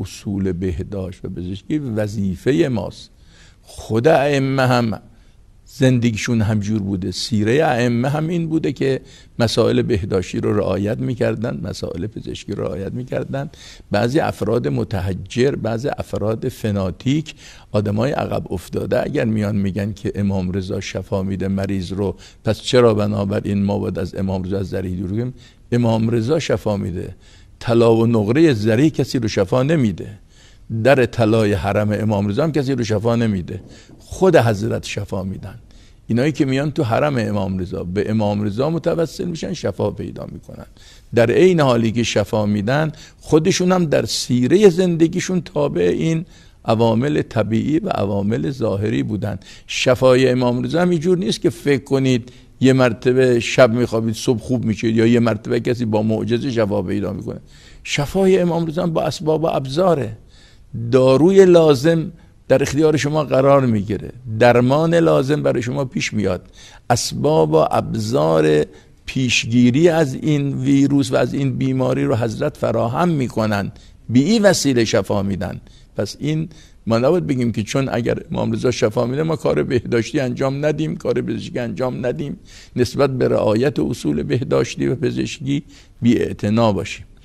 اصول بهداشت و پزشکی وظیفه ماست خود ائمه هم زندگیشون همجور بوده سیره ائمه هم این بوده که مسائل بهداشتی رو رعایت میکردن مسائل پزشکی رو رعایت میکردن بعضی افراد متحجر بعضی افراد فناتیک آدمای عقب افتاده اگر میان میگن که امام رضا شفا میده مریض رو پس چرا بنابراین ما باید از امام رضا از دروگیم امام رضا شفا میده طلا و نقره زری کسی رو شفا نمیده در طلای حرم امام رضا هم کسی رو شفا نمیده خود حضرت شفا میدن اینایی که میان تو حرم امام رضا به امام رضا متوسل میشن شفا پیدا میکنن در عین حالی که شفا میدن خودشون هم در سیره زندگیشون تابع این عوامل طبیعی و عوامل ظاهری بودن شفای امام رضا هم اینجور نیست که فکر کنید یه مرتبه شب میخوابید صبح خوب میشید یا یه مرتبه کسی با معجزه شفا پیدا میکنه شفای امام رضا با اسباب و ابزاره داروی لازم در اختیار شما قرار میگیره درمان لازم برای شما پیش میاد اسباب و ابزار پیشگیری از این ویروس و از این بیماری رو حضرت فراهم میکنن بی این وسیله شفا میدن پس این ما بگیم که چون اگر امام رضا شفا میده ما کار بهداشتی انجام ندیم کار پزشکی انجام ندیم نسبت به رعایت اصول بهداشتی و پزشکی بی باشیم